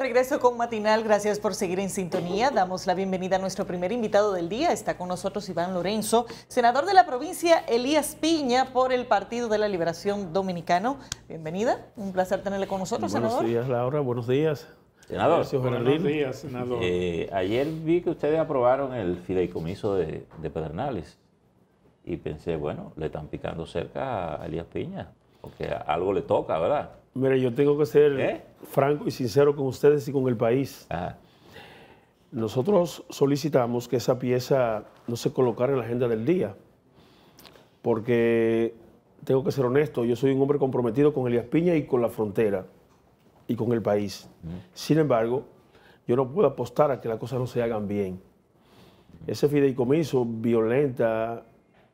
regreso con Matinal. Gracias por seguir en sintonía. Damos la bienvenida a nuestro primer invitado del día. Está con nosotros Iván Lorenzo, senador de la provincia Elías Piña por el Partido de la Liberación Dominicano. Bienvenida. Un placer tenerle con nosotros, Buenos días, Laura. Buenos días. Senador. Buenos días, senador. Eh, ayer vi que ustedes aprobaron el fideicomiso de, de Pedernales y pensé, bueno, le están picando cerca a Elías Piña, porque algo le toca, ¿verdad? Mire, yo tengo que ser ¿Eh? franco y sincero con ustedes y con el país. Nosotros solicitamos que esa pieza no se colocara en la agenda del día, porque tengo que ser honesto, yo soy un hombre comprometido con Elías Piña y con la frontera y con el país. Sin embargo, yo no puedo apostar a que las cosas no se hagan bien. Ese fideicomiso violenta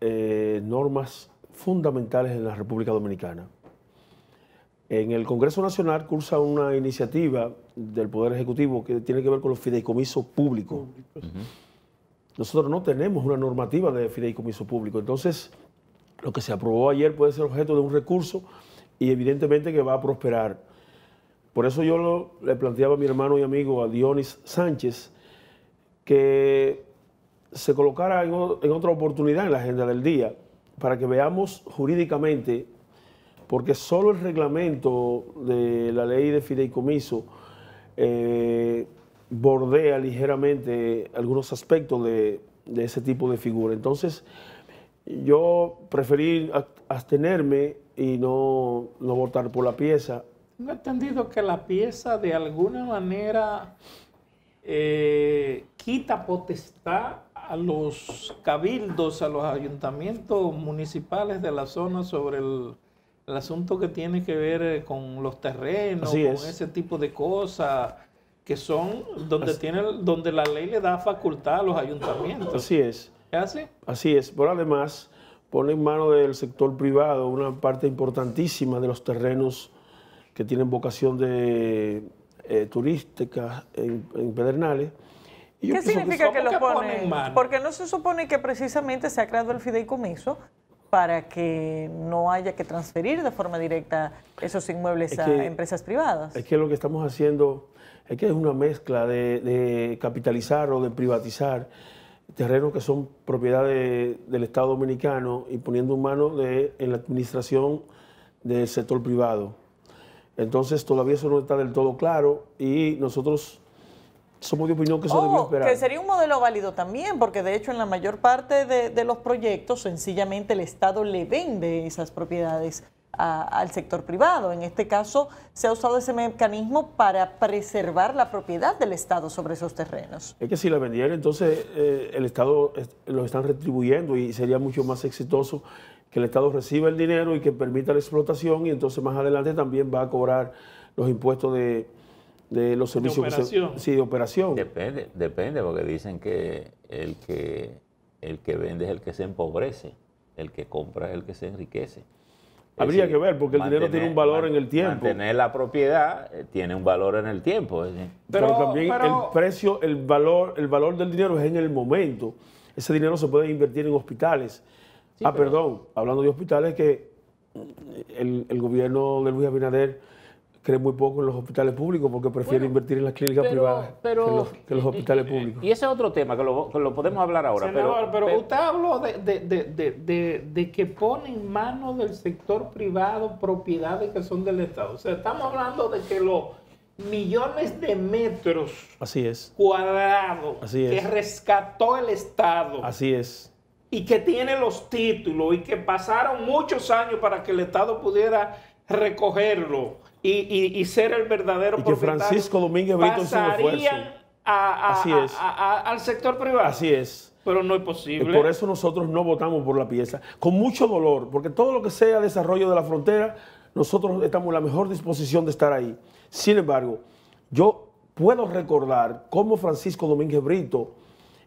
eh, normas fundamentales en la República Dominicana. En el Congreso Nacional cursa una iniciativa del Poder Ejecutivo que tiene que ver con los fideicomisos públicos. Nosotros no tenemos una normativa de fideicomiso público. Entonces, lo que se aprobó ayer puede ser objeto de un recurso y evidentemente que va a prosperar. Por eso yo le planteaba a mi hermano y amigo, a Dionis Sánchez, que se colocara en otra oportunidad en la agenda del día para que veamos jurídicamente porque solo el reglamento de la ley de fideicomiso eh, bordea ligeramente algunos aspectos de, ese tipo de figura. Entonces, yo preferí abstenerme y no, votar por la pieza. he entendido que la pieza de alguna manera eh, quita potestad a los cabildos, a los ayuntamientos municipales de la zona sobre el, el asunto que tiene que ver eh, con los terrenos, con ese tipo de cosas, que son donde, tiene, donde la ley le da facultad a los ayuntamientos. Así es. ¿Es así? Así es. Pero además, pone en mano del sector privado una parte importantísima de los terrenos que tienen vocación de eh, turística en, Pedernales. ¿Qué significa que, lo ponen? Porque no se supone que precisamente se ha creado el fideicomiso para que no haya que transferir de forma directa esos inmuebles a empresas privadas. Es que lo que estamos haciendo es que es una mezcla de, capitalizar o de privatizar terrenos que son propiedad del Estado dominicano y poniendo mano en la administración del sector privado. Entonces todavía eso no está del todo claro y nosotros somos de opinión que eso oh, esperar. Que sería un modelo válido también, porque de hecho en la mayor parte de, los proyectos sencillamente el Estado le vende esas propiedades al sector privado. En este caso se ha usado ese mecanismo para preservar la propiedad del Estado sobre esos terrenos. Es que si la vendieran, entonces eh, el Estado lo están retribuyendo y sería mucho más exitoso que el Estado reciba el dinero y que permita la explotación y entonces más adelante también va a cobrar los impuestos de de los servicios de operación. sí, de operación. Depende, depende, porque dicen que el que el que vende es el que se empobrece, el que compra es el que se enriquece. Habría que ver, porque el dinero tiene un valor en el tiempo. tener la propiedad eh, tiene un valor en el tiempo. Pero, también el precio, el valor, el valor del dinero es en el momento. Ese dinero se puede invertir en hospitales. ah, perdón, hablando de hospitales que el, el gobierno de Luis Abinader cree muy poco en los hospitales públicos porque prefiere invertir en las clínicas privadas que, en los, hospitales públicos. Y ese es otro tema que lo, podemos hablar ahora. Senador, pero, usted habló de, que pone en manos del sector privado propiedades que son del Estado. O sea, estamos hablando de que los millones de metros Así es. cuadrados que rescató el Estado. Así es y que tiene los títulos y que pasaron muchos años para que el Estado pudiera recogerlo y, ser el verdadero y que Francisco Domínguez Brito pasarían a, Así es. al sector privado. Así es. Pero no es posible. Por eso nosotros no votamos por la pieza. Con mucho dolor, porque todo lo que sea desarrollo de la frontera, nosotros estamos en la mejor disposición de estar ahí. Sin embargo, yo puedo recordar cómo Francisco Domínguez Brito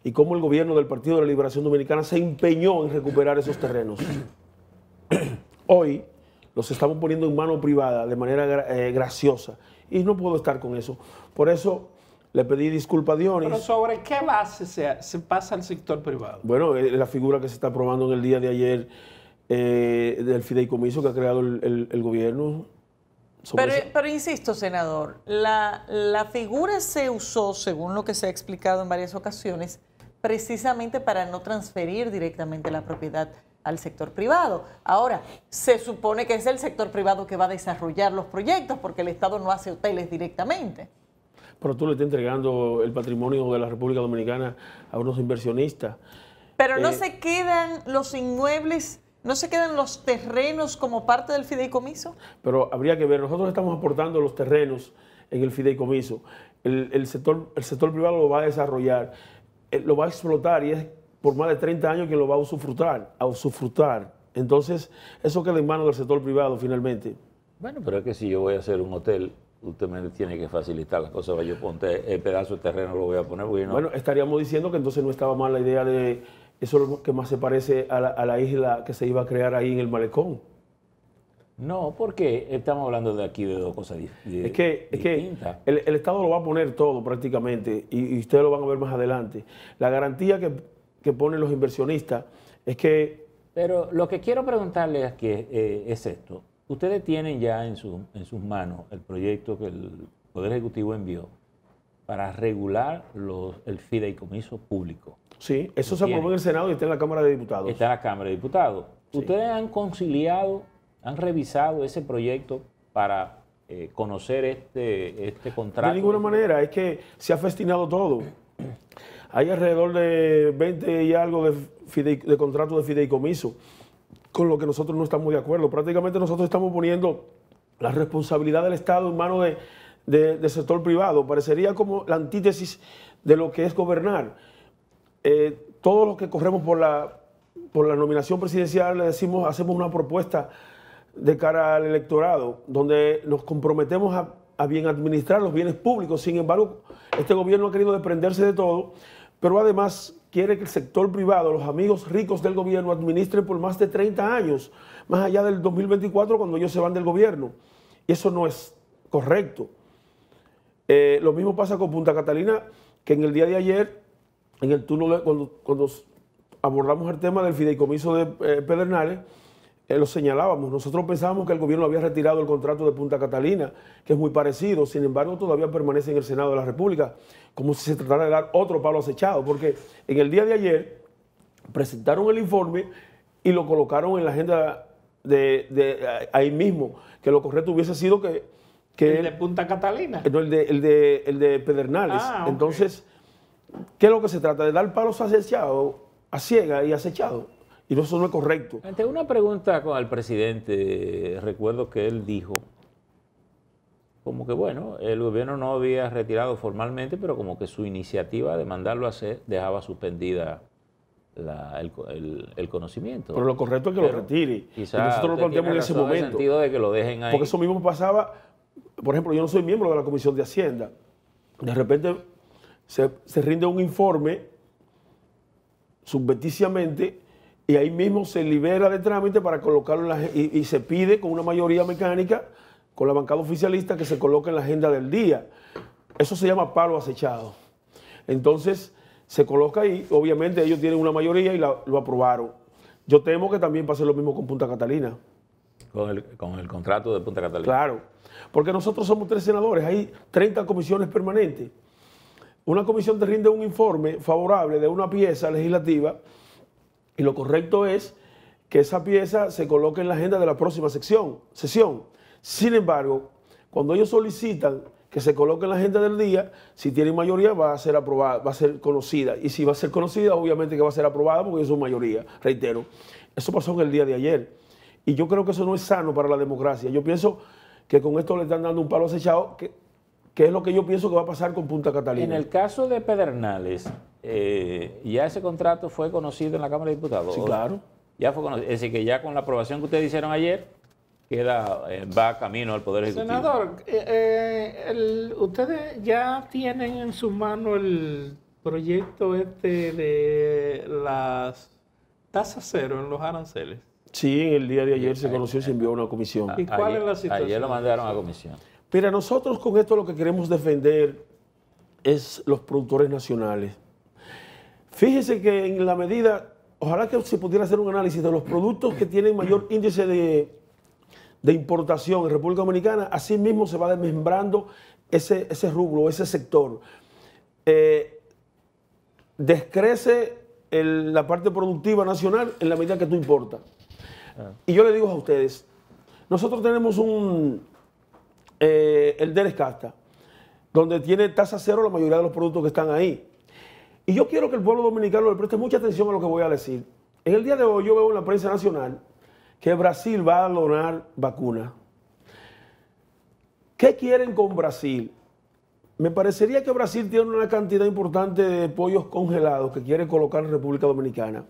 y cómo el gobierno del Partido de la Liberación Dominicana se empeñó en recuperar esos terrenos. Hoy, los estamos poniendo en mano privada de manera eh, graciosa. Y no puedo estar con eso. Por eso le pedí disculpa, a Dionis. Pero sobre qué base se, pasa al sector privado. Bueno, eh, la figura que se está aprobando en el día de ayer eh, del fideicomiso que ha creado el, gobierno. Pero, insisto, senador, la, la figura se usó, según lo que se ha explicado en varias ocasiones, precisamente para no transferir directamente la propiedad al sector privado. Ahora, se supone que es el sector privado que va a desarrollar los proyectos porque el Estado no hace hoteles directamente. Pero tú le estás entregando el patrimonio de la República Dominicana a unos inversionistas. Pero no eh, se quedan los inmuebles, no se quedan los terrenos como parte del fideicomiso. Pero habría que ver, nosotros estamos aportando los terrenos en el fideicomiso. sector, el sector privado lo va a desarrollar, eh, lo va a explotar y es por más de 30 años quien lo va a usufrutar? a usufrutar. Entonces, eso queda en manos del sector privado finalmente. Bueno, pero es que si yo voy a hacer un hotel, usted me tiene que facilitar las cosas. Yo ponte el pedazo de terreno, lo voy a poner. Bueno. bueno, estaríamos diciendo que entonces no estaba mal la idea de eso que más se parece a la, isla que se iba a crear ahí en el malecón. No, porque estamos hablando de aquí de dos cosas distintas. Es que, el, Estado lo va a poner todo prácticamente y ustedes lo van a ver más adelante. La garantía que que ponen los inversionistas es que... Pero lo que quiero preguntarle aquí eh, es esto. Ustedes tienen ya en, sus manos el proyecto que el Poder Ejecutivo envió para regular el fideicomiso público. Sí, eso se aprobó en el Senado y está en la Cámara de Diputados. Está en la Cámara de Diputados. ¿Ustedes han conciliado, han revisado ese proyecto para eh, conocer este, este contrato? De ninguna manera, es que se ha festinado todo hay alrededor de 20 y algo de, contratos de fideicomiso, con lo que nosotros no estamos de acuerdo. Prácticamente nosotros estamos poniendo la responsabilidad del Estado en manos del sector privado. Parecería como la antítesis de lo que es gobernar. Eh, todos los que corremos por la, por la nominación presidencial le decimos, hacemos una propuesta de cara al electorado, donde nos comprometemos a, a bien administrar los bienes públicos. Sin embargo, este gobierno ha querido desprenderse de todo pero además quiere que el sector privado, los amigos ricos del gobierno, administren por más de 30 años, más allá del 2024 cuando ellos se van del gobierno. Y eso no es correcto. Eh, lo mismo pasa con Punta Catalina, que en el día de ayer, en el turno, cuando, abordamos el tema del fideicomiso de eh, Pedernales, eh, lo señalábamos, nosotros pensábamos que el gobierno había retirado el contrato de Punta Catalina, que es muy parecido, sin embargo todavía permanece en el Senado de la República, como si se tratara de dar otro palo acechado, porque en el día de ayer presentaron el informe y lo colocaron en la agenda de, ahí mismo, que lo correcto hubiese sido que... que ¿El de Punta Catalina? Eh, no, el de, el de, Pedernales. Ah, Entonces, ¿qué es lo que se trata? De dar palos acechados, a ciega y acechado. Y eso no es correcto. Ante una pregunta al presidente, recuerdo que él dijo, como que bueno, el gobierno no había retirado formalmente, pero como que su iniciativa de mandarlo a hacer dejaba suspendida el, conocimiento. Pero lo correcto es que lo retire. Y nosotros lo planteamos en ese momento. de que lo dejen ahí. Porque eso mismo pasaba, por ejemplo, yo no soy miembro de la Comisión de Hacienda. De repente se, rinde un informe, subjetivamente y ahí mismo se libera de trámite para colocarlo en la, y, y, se pide con una mayoría mecánica, con la bancada oficialista, que se coloque en la agenda del día. Eso se llama palo acechado. Entonces, se coloca ahí, obviamente ellos tienen una mayoría y lo aprobaron. Yo temo que también pase lo mismo con Punta Catalina. Con el, con el contrato de Punta Catalina. Claro, porque nosotros somos tres senadores, hay 30 comisiones permanentes. Una comisión te rinde un informe favorable de una pieza legislativa y lo correcto es que esa pieza se coloque en la agenda de la próxima sección, sesión. Sin embargo, cuando ellos solicitan que se coloque en la agenda del día, si tienen mayoría va a ser aprobada, va a ser conocida. Y si va a ser conocida, obviamente que va a ser aprobada porque es son mayoría, reitero. Eso pasó en el día de ayer. Y yo creo que eso no es sano para la democracia. Yo pienso que con esto le están dando un palo acechado que ¿Qué es lo que yo pienso que va a pasar con Punta Catalina. En el caso de Pedernales, eh, ya ese contrato fue conocido en la Cámara de Diputados. Sí, claro. Ya fue conocido. Es decir, que ya con la aprobación que ustedes hicieron ayer, queda eh, va camino al Poder Ejecutivo. Senador, eh, ustedes ya tienen en su mano el proyecto este de las tasas cero en los aranceles. Sí, el día de ayer se conoció y se envió a una comisión. ¿Y cuál es la situación? Ayer lo mandaron a comisión. Mira, nosotros con esto lo que queremos defender es los productores nacionales. Fíjese que en la medida, ojalá que se pudiera hacer un análisis de los productos que tienen mayor índice de, importación en República Dominicana, así mismo se va desmembrando ese, ese rubro, ese sector. Eh, descrece la parte productiva nacional en la medida que tú importa ah. Y yo le digo a ustedes, nosotros tenemos un, eh, el de Casta, donde tiene tasa cero la mayoría de los productos que están ahí. Y yo quiero que el pueblo dominicano le preste mucha atención a lo que voy a decir. En el día de hoy yo veo en la prensa nacional que Brasil va a donar vacunas. ¿Qué quieren con Brasil? Me parecería que Brasil tiene una cantidad importante de pollos congelados que quiere colocar en República Dominicana,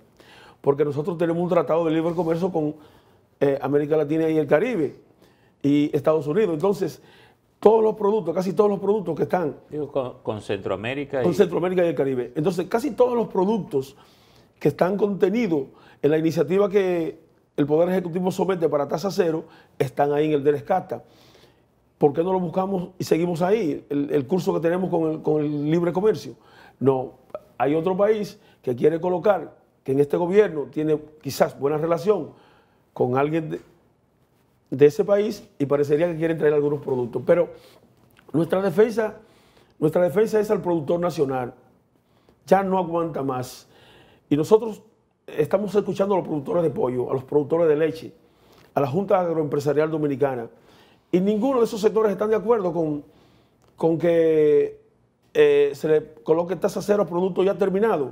porque nosotros tenemos un tratado de libre comercio con eh, América Latina y el Caribe y Estados Unidos. Entonces, todos los productos, casi todos los productos que están... con, Centroamérica. Y... Con Centroamérica y el Caribe. Entonces, casi todos los productos que están contenidos en la iniciativa que el Poder Ejecutivo somete para tasa cero están ahí en el de ¿Por qué no lo buscamos y seguimos ahí? El, curso que tenemos con el, libre comercio. No, hay otro país que quiere colocar, que en este gobierno tiene quizás buena relación con alguien de ese país y parecería que quieren traer algunos productos. Pero nuestra defensa, nuestra defensa es al productor nacional. Ya no aguanta más. Y nosotros estamos escuchando a los productores de pollo, a los productores de leche, a la Junta Agroempresarial Dominicana. Y ninguno de esos sectores están de acuerdo con, con que eh, se le coloque tasa cero a productos ya terminados.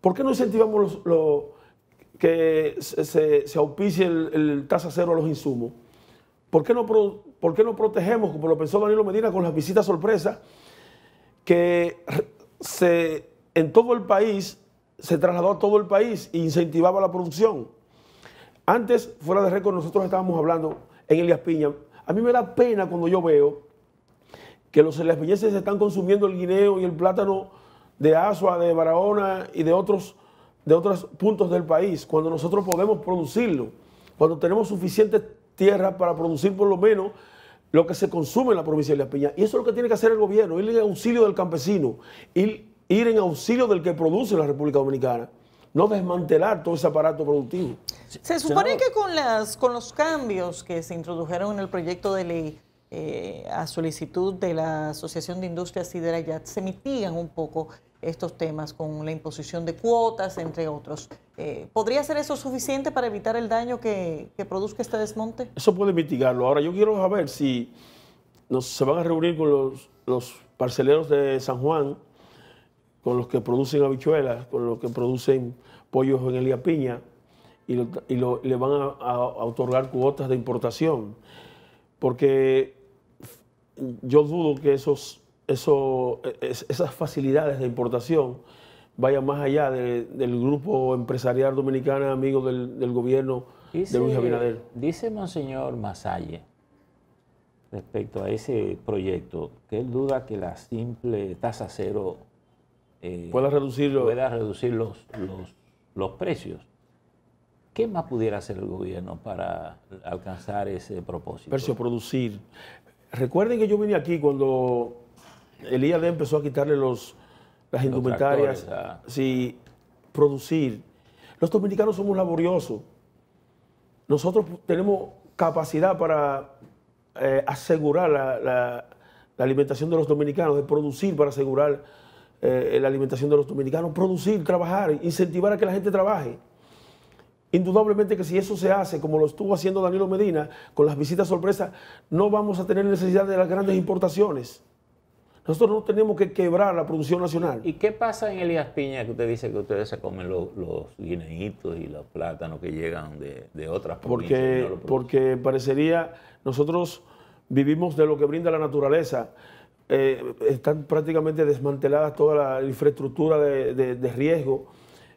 ¿Por qué no incentivamos que se, auspicie el, el tasa cero a los insumos? ¿Por qué, no, protegemos, como lo pensó Danilo Medina, con las visitas sorpresas, que se, en todo el país se trasladó a todo el país e incentivaba la producción? Antes, fuera de récord, nosotros estábamos hablando en Elías Piña. A mí me da pena cuando yo veo que los eliaspiñenses están consumiendo el guineo y el plátano de Asua, de Barahona y de otros, de otros puntos del país, cuando nosotros podemos producirlo, cuando tenemos suficientes tierra para producir por lo menos lo que se consume en la provincia de La Piña. Y eso es lo que tiene que hacer el gobierno, ir en auxilio del campesino, ir, ir en auxilio del que produce la República Dominicana no desmantelar todo ese aparato productivo. Se supone que con, las, con los cambios que se introdujeron en el proyecto de ley eh, a solicitud de la Asociación de Industrias Sidera ya se mitigan un poco estos temas con la imposición de cuotas, entre otros. Eh, ¿Podría ser eso suficiente para evitar el daño que, produzca este desmonte? Eso puede mitigarlo. Ahora, yo quiero saber si se van a reunir con los, parceleros de San Juan, con los que producen habichuelas, con los que producen pollos en el Piña, y, le van a otorgar cuotas de importación. Porque yo dudo que esos eso, e, esas facilidades de importación vayan más allá del grupo empresarial dominicano amigo del, gobierno de Luis Abinader. Dice Monseñor Masalle respecto a ese proyecto, que él duda que la simple tasa cero eh, pueda, reducirlo. reducir los, los, los precios. ¿Qué más pudiera hacer el gobierno para alcanzar ese propósito? Precio producir. Recuerden que yo vine aquí cuando el IAD empezó a quitarle las indumentarias, ah. sí, producir. Los dominicanos somos laboriosos. Nosotros tenemos capacidad para eh, asegurar la, alimentación de los dominicanos, de producir para asegurar eh, la alimentación de los dominicanos, producir, trabajar, incentivar a que la gente trabaje. Indudablemente que si eso se hace, como lo estuvo haciendo Danilo Medina, con las visitas sorpresas, no vamos a tener necesidad de las grandes importaciones. Nosotros no tenemos que quebrar la producción nacional. ¿Y qué pasa en Elías Piña que usted dice que ustedes se comen los, los y los plátanos que llegan de, de otras provincias? Porque, porque parecería, nosotros vivimos de lo que brinda la naturaleza. Eh, están prácticamente desmanteladas toda la infraestructura de, riesgo.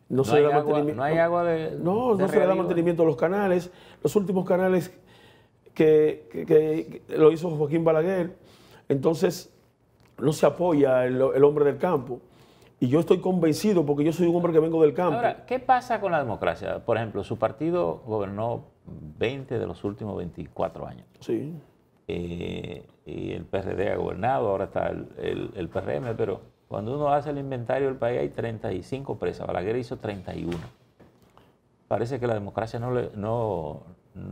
No, se da mantenimiento. hay agua No, no se da mantenimiento a los canales. Los últimos canales que, lo hizo Joaquín Balaguer. Entonces, no se apoya el, hombre del campo. Y yo estoy convencido porque yo soy un hombre que vengo del campo. Ahora, ¿qué pasa con la democracia? Por ejemplo, su partido gobernó 20 de los últimos 24 años. Sí. Eh, y el PRD ha gobernado, ahora está el, el, PRM, pero cuando uno hace el inventario del país hay 35 presas, Balaguer hizo 31. Parece que la democracia no, no,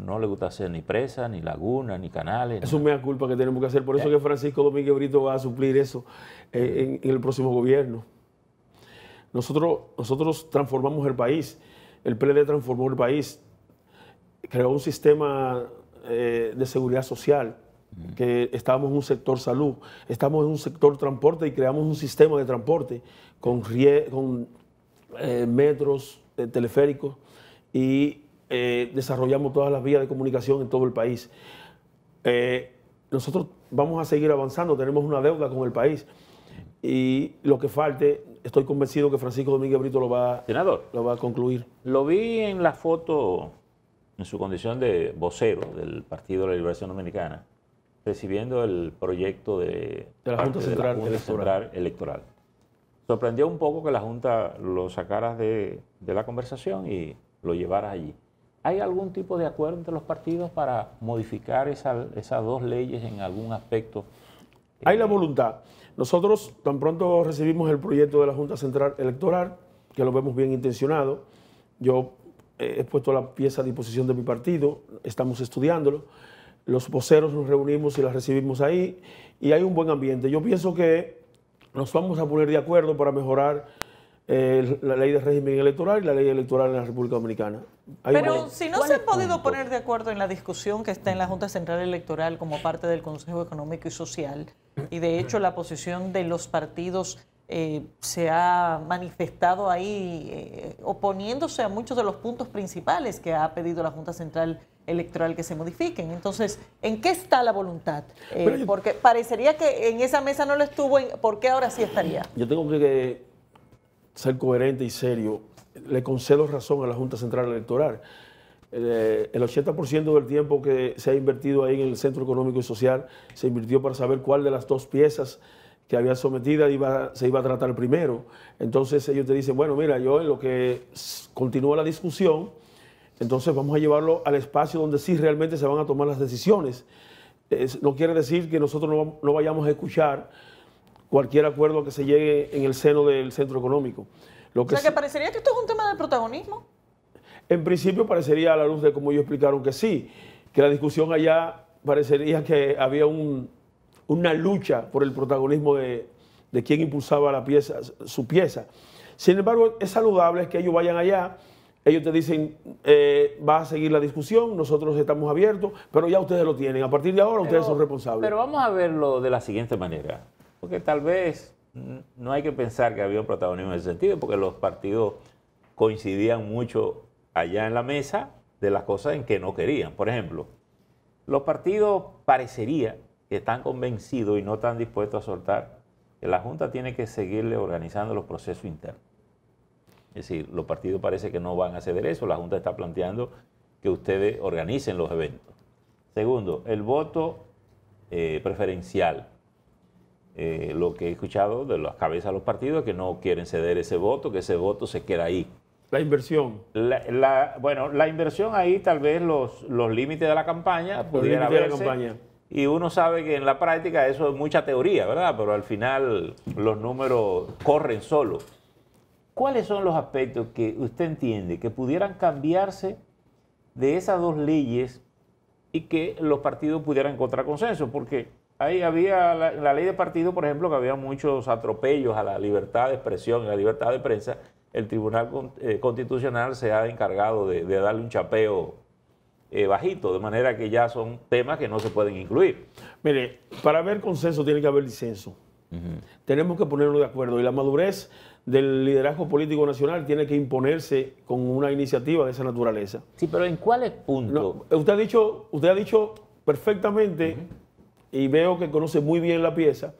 no le gusta hacer ni presa ni lagunas, ni canales. Es una mea culpa que tenemos que hacer. Por eso que Francisco Domínguez Brito va a suplir eso eh, en, el próximo gobierno. Nosotros, nosotros transformamos el país. El PLD transformó el país. Creó un sistema eh, de seguridad social, mm. que estábamos en un sector salud, estamos en un sector transporte y creamos un sistema de transporte con, con eh, metros teleféricos y eh, desarrollamos todas las vías de comunicación en todo el país. Eh, nosotros vamos a seguir avanzando, tenemos una deuda con el país. Y lo que falte, estoy convencido que Francisco Domínguez Brito lo va, Senador, lo va a concluir. Lo vi en la foto, en su condición de vocero del Partido de la Liberación Dominicana, recibiendo el proyecto de, la Junta, Central, Electoral. Sorprendió un poco que la Junta lo sacara de, de la conversación y lo llevara allí. ¿Hay algún tipo de acuerdo entre los partidos para modificar esas dos leyes en algún aspecto? Hay la voluntad. Nosotros tan pronto recibimos el proyecto de la Junta Central Electoral, que lo vemos bien intencionado. Yo eh, he puesto la pieza a disposición de mi partido, estamos estudiándolo. Los voceros nos reunimos y las recibimos ahí y hay un buen ambiente. Yo pienso que nos vamos a poner de acuerdo para mejorar la ley de régimen electoral y la ley electoral en la República Dominicana. Pero si no se han podido poner de acuerdo en la discusión que está en la Junta Central Electoral como parte del Consejo Económico y Social, y de hecho la posición de los partidos eh, se ha manifestado ahí eh, oponiéndose a muchos de los puntos principales que ha pedido la Junta Central Electoral que se modifiquen. Entonces, ¿en qué está la voluntad? Eh, porque parecería que en esa mesa no lo estuvo, ¿por qué ahora sí estaría? Yo tengo que ser coherente y serio, le concedo razón a la Junta Central Electoral. Eh, el 80% del tiempo que se ha invertido ahí en el Centro Económico y Social se invirtió para saber cuál de las dos piezas que había sometida se iba a tratar primero. Entonces ellos te dicen, bueno, mira, yo en lo que continúa la discusión, entonces vamos a llevarlo al espacio donde sí realmente se van a tomar las decisiones. no quiere decir que nosotros no vayamos a escuchar cualquier acuerdo que se llegue en el seno del centro económico. Lo que o sea, que parecería que esto es un tema de protagonismo. En principio parecería a la luz de como ellos explicaron que sí, que la discusión allá parecería que había una lucha por el protagonismo de, quien impulsaba la pieza, su pieza. Sin embargo, es saludable que ellos vayan allá, ellos te dicen, eh, va a seguir la discusión, nosotros estamos abiertos, pero ya ustedes lo tienen. A partir de ahora ustedes son responsables. Pero vamos a verlo de la siguiente manera que tal vez no hay que pensar que había un protagonismo en ese sentido, porque los partidos coincidían mucho allá en la mesa de las cosas en que no querían. Por ejemplo, los partidos parecería que están convencidos y no están dispuestos a soltar que la Junta tiene que seguirle organizando los procesos internos. Es decir, los partidos parece que no van a ceder eso, la Junta está planteando que ustedes organicen los eventos. Segundo, el voto eh, preferencial. Eh, lo que he escuchado de las cabezas de los partidos es que no quieren ceder ese voto, que ese voto se queda ahí. La inversión. bueno, la inversión ahí tal vez los, los límites de la campaña pudieran Y uno sabe que en la práctica eso es mucha teoría, ¿verdad? Pero al final los números corren solo. ¿Cuáles son los aspectos que usted entiende que pudieran cambiarse de esas dos leyes y que los partidos pudieran encontrar consenso? Porque Ahí había la, ley de partido, por ejemplo, que había muchos atropellos a la libertad de expresión, a la libertad de prensa. El Tribunal eh, Constitucional se ha encargado de, darle un chapeo eh, bajito, de manera que ya son temas que no se pueden incluir. Mire, para haber consenso tiene que haber disenso. Tenemos que ponernos de acuerdo y la madurez del liderazgo político nacional tiene que imponerse con una iniciativa de esa naturaleza. Sí, pero ¿en cuáles puntos? usted ha dicho, usted ha dicho perfectamente y veo que conoce muy bien la pieza,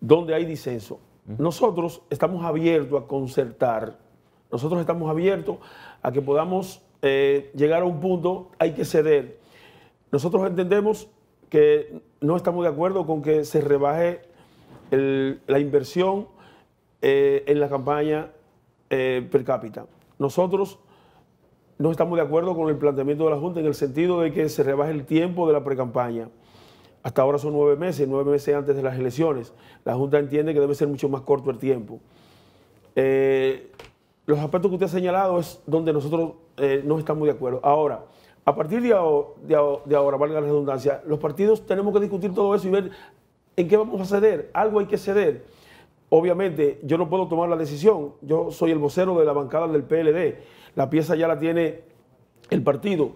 donde hay disenso. Nosotros estamos abiertos a concertar, nosotros estamos abiertos a que podamos eh, llegar a un punto, hay que ceder. Nosotros entendemos que no estamos de acuerdo con que se rebaje la inversión eh, en la campaña eh, per cápita. Nosotros no estamos de acuerdo con el planteamiento de la Junta en el sentido de que se rebaje el tiempo de la precampaña. Hasta ahora son nueve meses, nueve meses antes de las elecciones. La Junta entiende que debe ser mucho más corto el tiempo. Eh, los aspectos que usted ha señalado es donde nosotros eh, no estamos de acuerdo. Ahora, a partir de, de ahora, valga la redundancia, los partidos tenemos que discutir todo eso y ver en qué vamos a ceder. Algo hay que ceder. Obviamente, yo no puedo tomar la decisión. Yo soy el vocero de la bancada del PLD. La pieza ya la tiene el partido.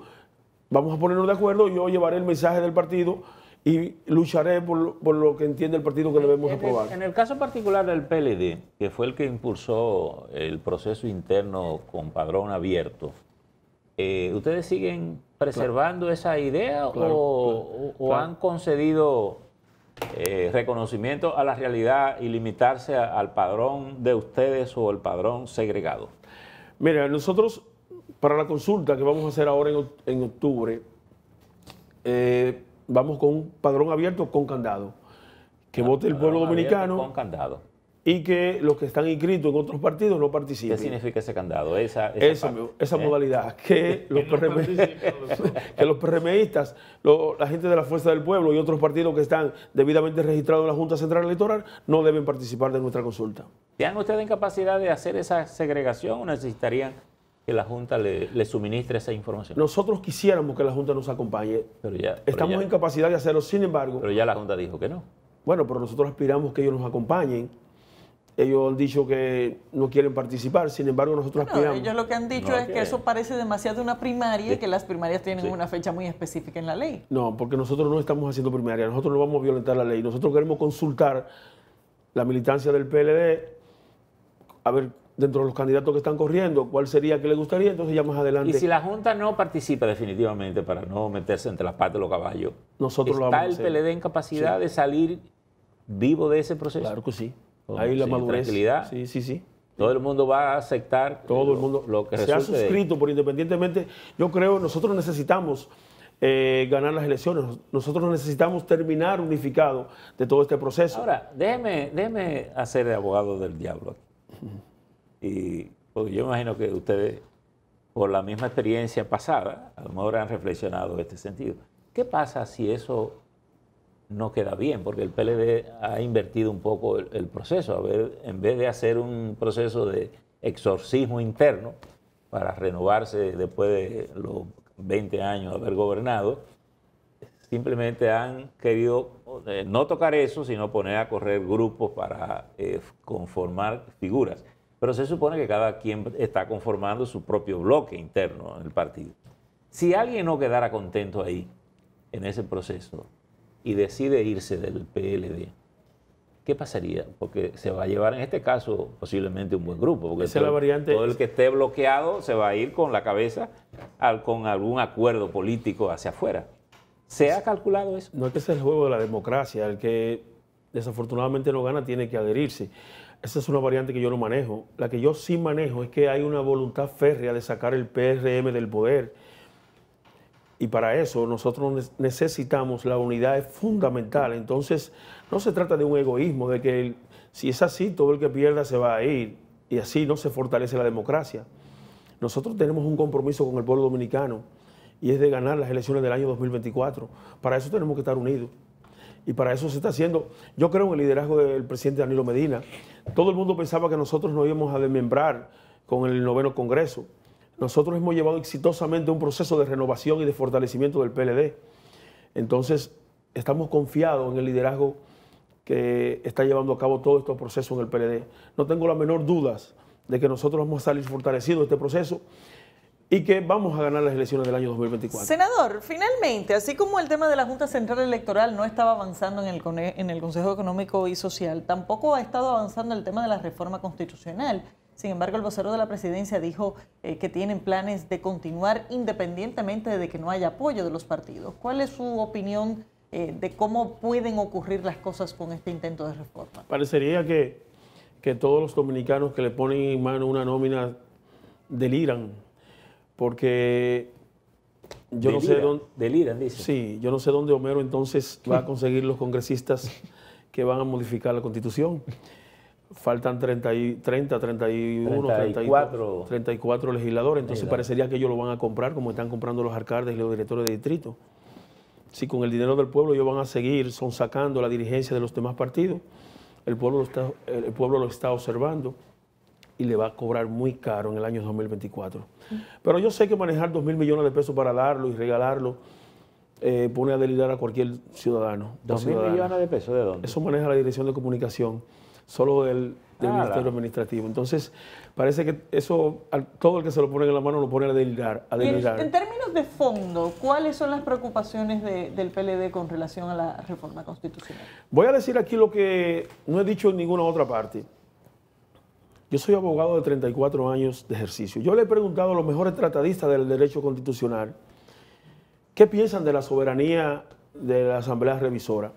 Vamos a ponernos de acuerdo. Yo llevaré el mensaje del partido y lucharé por lo, que entiende el partido que debemos aprobar. en el caso particular del PLD, que fue el que impulsó el proceso interno con padrón abierto, eh, ¿ustedes siguen preservando esa idea o, han concedido eh, reconocimiento a la realidad y limitarse al padrón de ustedes o el padrón segregado? Mira, nosotros para la consulta que vamos a hacer ahora en, octubre, eh, vamos con un padrón abierto con candado. Que ah, vote el pueblo dominicano. Con candado. Y que los que están inscritos en otros partidos no participen. ¿Qué significa ese candado? Esa, esa, ¿Eh? modalidad. Que los, PRMistas, la gente de la Fuerza del Pueblo y otros partidos que están debidamente registrados en la Junta Central Electoral no deben participar de nuestra consulta. ¿Tienen ustedes incapacidad de hacer esa segregación o necesitarían que la Junta le, suministre esa información. Nosotros quisiéramos que la Junta nos acompañe. Estamos en capacidad de hacerlo, sin embargo. Pero ya la Junta dijo que no. Bueno, pero nosotros aspiramos que ellos nos acompañen. Ellos han dicho que no quieren participar, sin embargo nosotros aspiramos... aspiramos. Ellos lo que han dicho es que, eso parece demasiado una primaria y que las primarias tienen una fecha muy específica en la ley. No, porque nosotros no estamos haciendo primaria, nosotros no vamos a violentar la ley, nosotros queremos consultar la militancia del PLD, a ver dentro de los candidatos que están corriendo, cuál sería que le gustaría, entonces ya más adelante. Y si la Junta no participa definitivamente para no meterse entre las patas de los caballos, Nosotros ¿está lo vamos el a hacer. PLD en capacidad de salir vivo de ese proceso? Claro que sí. Hay Ahí la madurez. Sí, sí, sí. Todo el mundo va a aceptar Todo el mundo. lo que se ha suscrito, por independientemente, yo creo, nosotros necesitamos eh, ganar las elecciones. Nosotros necesitamos terminar unificado de todo este proceso. Ahora, déjeme, déjeme hacer de abogado del diablo aquí. Y pues yo imagino que ustedes, por la misma experiencia pasada, a lo mejor han reflexionado en este sentido. ¿Qué pasa si eso no queda bien? Porque el PLD ha invertido un poco el, proceso. A ver, en vez de hacer un proceso de exorcismo interno para renovarse después de los 20 años de haber gobernado, simplemente han querido eh, no tocar eso, sino poner a correr grupos para eh, conformar figuras. Pero se supone que cada quien está conformando su propio bloque interno en el partido. Si alguien no quedara contento ahí, en ese proceso, y decide irse del PLD, ¿qué pasaría? Porque se va a llevar en este caso posiblemente un buen grupo, porque es la variante... todo, el que esté bloqueado se va a ir con la cabeza al, con algún acuerdo político hacia afuera. ¿Se ha calculado eso? No es que es el juego de la democracia, el que desafortunadamente no gana tiene que adherirse. Esa es una variante que yo no manejo. La que yo sí manejo es que hay una voluntad férrea de sacar el PRM del poder. Y para eso nosotros necesitamos la unidad es fundamental. Entonces, no se trata de un egoísmo, de que si es así, todo el que pierda se va a ir. Y así no se fortalece la democracia. Nosotros tenemos un compromiso con el pueblo dominicano y es de ganar las elecciones del año 2024. Para eso tenemos que estar unidos y para eso se está haciendo. Yo creo en el liderazgo del presidente Danilo Medina. Todo el mundo pensaba que nosotros nos íbamos a desmembrar con el noveno Congreso. Nosotros hemos llevado exitosamente un proceso de renovación y de fortalecimiento del PLD. Entonces, estamos confiados en el liderazgo que está llevando a cabo todo este proceso en el PLD. No tengo la menor dudas de que nosotros vamos a salir fortalecidos de este proceso y que vamos a ganar las elecciones del año 2024. Senador, finalmente, así como el tema de la Junta Central Electoral no estaba avanzando en el, en el Consejo Económico y Social, tampoco ha estado avanzando el tema de la reforma constitucional. Sin embargo, el vocero de la presidencia dijo eh, que tienen planes de continuar independientemente de que no haya apoyo de los partidos. ¿Cuál es su opinión eh, de cómo pueden ocurrir las cosas con este intento de reforma? Parecería que, que todos los dominicanos que le ponen en mano una nómina deliran porque yo no sé dónde... dice. Sí, yo no sé dónde Homero entonces va a conseguir los congresistas que van a modificar la constitución. Faltan 30, 30 31, 34, 34 legisladores, entonces parecería que ellos lo van a comprar como están comprando los alcaldes y los directores de distrito. Si con el dinero del pueblo ellos van a seguir sacando la dirigencia de los demás partidos, el pueblo está, el pueblo lo está observando y le va a cobrar muy caro en el año 2024. Pero yo sé que manejar 2 mil millones de pesos para darlo y regalarlo eh, pone a delirar a cualquier ciudadano. Dos mil millones de pesos de dónde? Eso maneja la Dirección de Comunicación, solo del, Ministerio Administrativo. Entonces, parece que eso, todo el que se lo pone en la mano lo pone a delirar. A En, términos de fondo, ¿cuáles son las preocupaciones del PLD con relación a la reforma constitucional? Voy a decir aquí lo que no he dicho en ninguna otra parte. Yo soy abogado de 34 años de ejercicio. Yo le he preguntado a los mejores tratadistas del derecho constitucional qué piensan de la soberanía de la Asamblea Revisora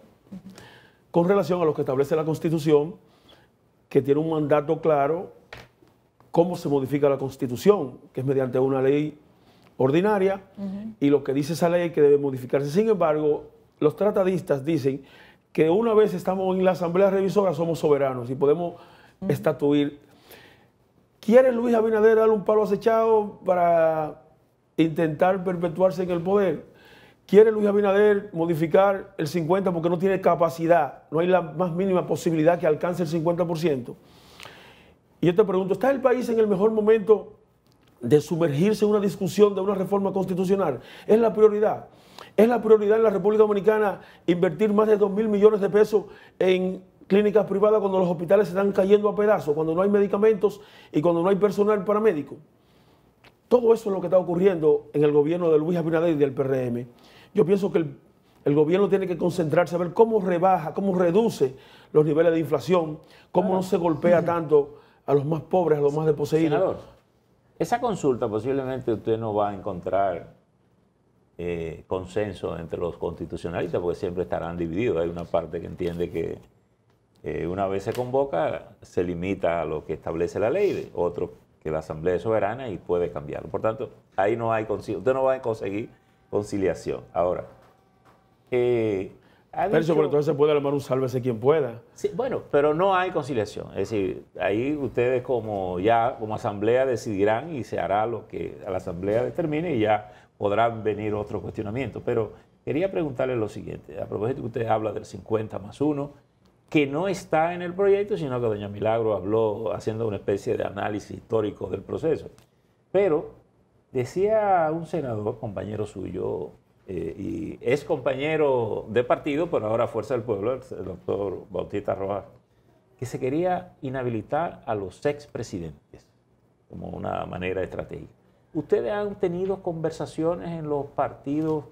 con relación a lo que establece la Constitución, que tiene un mandato claro, cómo se modifica la Constitución, que es mediante una ley ordinaria, y lo que dice esa ley que debe modificarse. Sin embargo, los tratadistas dicen que una vez estamos en la Asamblea Revisora somos soberanos y podemos estatuir ¿Quiere Luis Abinader darle un palo acechado para intentar perpetuarse en el poder? ¿Quiere Luis Abinader modificar el 50 porque no tiene capacidad? No hay la más mínima posibilidad que alcance el 50%. Y yo te pregunto, ¿está el país en el mejor momento de sumergirse en una discusión de una reforma constitucional? Es la prioridad. Es la prioridad en la República Dominicana invertir más de 2 mil millones de pesos en clínicas privadas cuando los hospitales se están cayendo a pedazos, cuando no hay medicamentos y cuando no hay personal paramédico. Todo eso es lo que está ocurriendo en el gobierno de Luis Abinader y del PRM. Yo pienso que el, gobierno tiene que concentrarse a ver cómo rebaja, cómo reduce los niveles de inflación, cómo no se golpea tanto a los más pobres, a los más desposeídos. Senador, esa consulta posiblemente usted no va a encontrar eh, consenso entre los constitucionalistas, porque siempre estarán divididos. Hay una parte que entiende que eh, una vez se convoca, se limita a lo que establece la ley, otro que la Asamblea es soberana y puede cambiarlo. Por tanto, ahí no hay usted no va a conseguir conciliación. Ahora, eh, pero sobre todo se puede armar un sálvese quien pueda. Sí, bueno, pero no hay conciliación. Es decir, ahí ustedes como ya como asamblea decidirán y se hará lo que la asamblea determine y ya podrán venir otros cuestionamientos. Pero quería preguntarle lo siguiente, a propósito que usted habla del 50 más 1 que no está en el proyecto, sino que doña Milagro habló haciendo una especie de análisis histórico del proceso. Pero decía un senador, compañero suyo, eh, y es compañero de partido, pero ahora Fuerza del Pueblo, el doctor Bautista Rojas, que se quería inhabilitar a los expresidentes como una manera estratégica. ¿Ustedes han tenido conversaciones en los partidos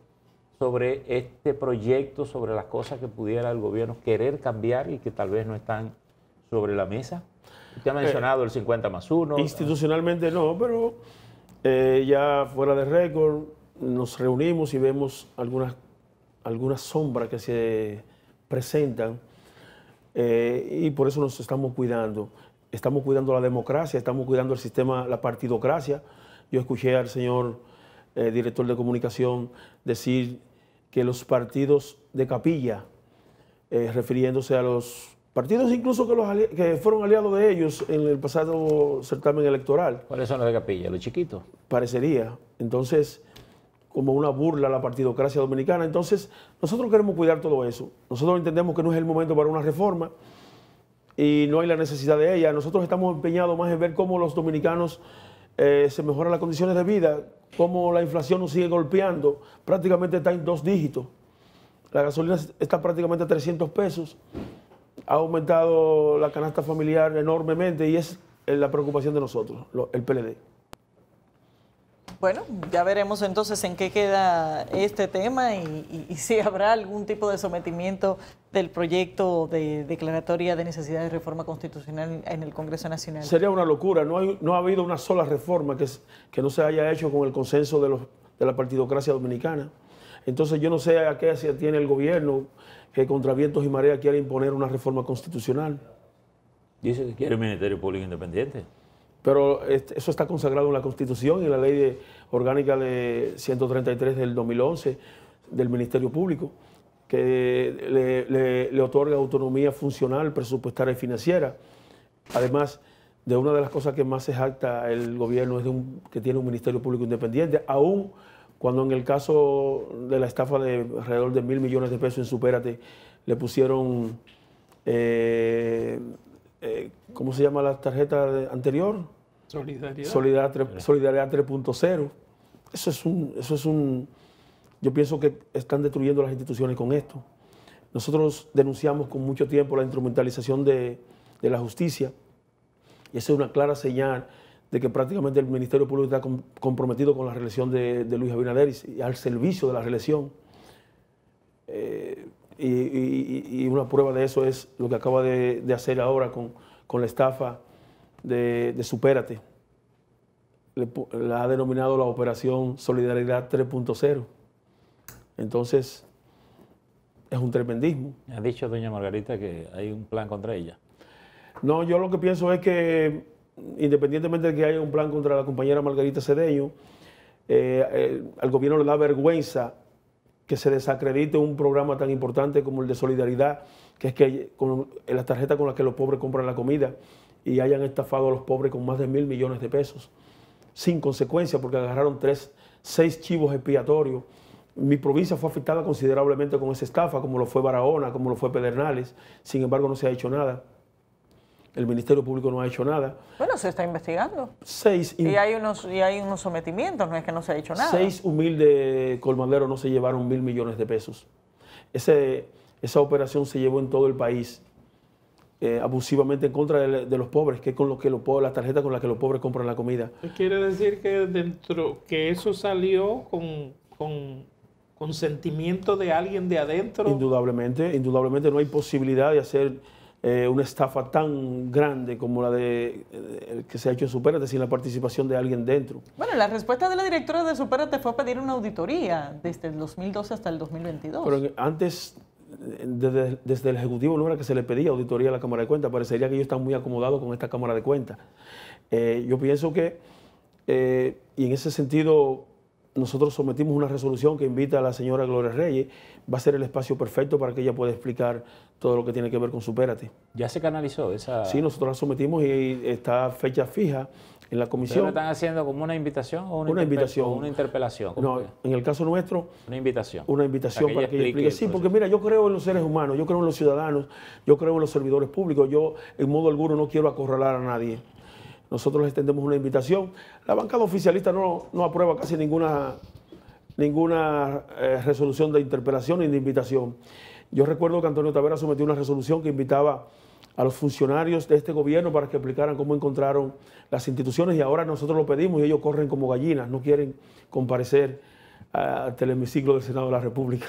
sobre este proyecto, sobre las cosas que pudiera el gobierno querer cambiar y que tal vez no están sobre la mesa? Usted ha eh, mencionado el 50 más 1. Institucionalmente no, pero eh, ya fuera de récord nos reunimos y vemos algunas, algunas sombras que se presentan eh, y por eso nos estamos cuidando. Estamos cuidando la democracia, estamos cuidando el sistema, la partidocracia. Yo escuché al señor eh, director de comunicación, decir que los partidos de capilla, eh, refiriéndose a los partidos incluso que, los, que fueron aliados de ellos en el pasado certamen electoral. ¿Cuáles son los de capilla? ¿Los chiquitos? Parecería. Entonces, como una burla a la partidocracia dominicana. Entonces, nosotros queremos cuidar todo eso. Nosotros entendemos que no es el momento para una reforma y no hay la necesidad de ella. Nosotros estamos empeñados más en ver cómo los dominicanos eh, se mejoran las condiciones de vida, como la inflación nos sigue golpeando, prácticamente está en dos dígitos. La gasolina está prácticamente a 300 pesos, ha aumentado la canasta familiar enormemente y es eh, la preocupación de nosotros, el PLD. Bueno, ya veremos entonces en qué queda este tema y, si habrá algún tipo de sometimiento del proyecto de declaratoria de necesidad de reforma constitucional en el Congreso Nacional. Sería una locura, no, no ha habido una sola reforma que, no se haya hecho con el consenso de, los, de la partidocracia dominicana. Entonces yo no sé a qué se tiene el gobierno que contra vientos y marea quiere imponer una reforma constitucional. Dice que quiere el Ministerio Público Independiente. Pero este, eso está consagrado en la Constitución y en la ley orgánica de 133 del 2011 del Ministerio Público, que le, otorga autonomía funcional, presupuestaria y financiera. Además, de una de las cosas que más se jacta el gobierno es de un, que tiene un Ministerio Público independiente, aún cuando en el caso de la estafa de alrededor de mil millones de pesos en Supérate le pusieron, eh, eh, ¿cómo se llama la tarjeta anterior? Solidaridad. 3.0. Eso es un, eso es un. Yo pienso que están destruyendo las instituciones con esto. Nosotros denunciamos con mucho tiempo la instrumentalización de, la justicia. Y esa es una clara señal de que prácticamente el Ministerio Público está comprometido con la reelección de, Luis Abinader y, al servicio de la reelección. Eh, y, una prueba de eso es lo que acaba de, hacer ahora con, con la estafa de, de Supérate. la ha denominado la Operación Solidaridad 3.0. Entonces, es un tremendismo. Ha dicho doña Margarita que hay un plan contra ella. No, yo lo que pienso es que, independientemente de que haya un plan contra la compañera Margarita Cedeño, eh, eh, al gobierno le da vergüenza que se desacredite un programa tan importante como el de solidaridad, que es que con la tarjeta con la que los pobres compran la comida y hayan estafado a los pobres con más de mil millones de pesos, sin consecuencia, porque agarraron tres, seis chivos expiatorios. Mi provincia fue afectada considerablemente con esa estafa, como lo fue Barahona, como lo fue Pedernales. Sin embargo, no se ha hecho nada. El Ministerio Público no ha hecho nada. Bueno, se está investigando. Seis y hay unos y hay unos sometimientos, no es que no se ha hecho nada. Seis humildes colmanderos no se llevaron mil millones de pesos. Ese, esa operación se llevó en todo el país. Eh, abusivamente en contra de, los pobres, que es con lo que los pobres, la tarjeta con la que los pobres compran la comida. Quiere decir que dentro, que eso salió con, con consentimiento de alguien de adentro. Indudablemente, indudablemente no hay posibilidad de hacer eh, una estafa tan grande como la de, eh, que se ha hecho en Superate sin la participación de alguien dentro. Bueno, la respuesta de la directora de Superate fue pedir una auditoría desde el 2012 hasta el 2022. Pero antes desde, el Ejecutivo no era que se le pedía auditoría a la Cámara de Cuentas, parecería que ellos están muy acomodados con esta Cámara de Cuentas. Eh, yo pienso que, eh, y en ese sentido, nosotros sometimos una resolución que invita a la señora Gloria Reyes, va a ser el espacio perfecto para que ella pueda explicar todo lo que tiene que ver con Supérate. ¿Ya se canalizó esa...? Sí, nosotros la sometimos y está fecha fija la comisión. están haciendo como una invitación o una, una interpelación. No, en el caso nuestro. Una invitación. Una invitación para que explique. Sí, porque mira, yo creo en los seres humanos, yo creo en los ciudadanos, yo creo en los servidores públicos. Yo, en modo alguno, no quiero acorralar a nadie. Nosotros les extendemos una invitación. La bancada oficialista no, no aprueba casi ninguna, ninguna eh, resolución de interpelación ni de invitación. Yo recuerdo que Antonio Tavera sometió una resolución que invitaba a los funcionarios de este gobierno para que explicaran cómo encontraron las instituciones y ahora nosotros lo pedimos y ellos corren como gallinas, no quieren comparecer al telemiciclo del Senado de la República.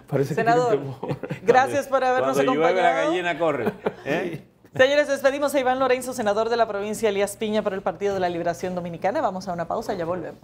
Parece Senador, gracias por habernos Cuando acompañado. la gallina corre. ¿eh? Señores, despedimos a Iván Lorenzo, senador de la provincia de Elías Piña por el Partido de la Liberación Dominicana. Vamos a una pausa, ya volvemos.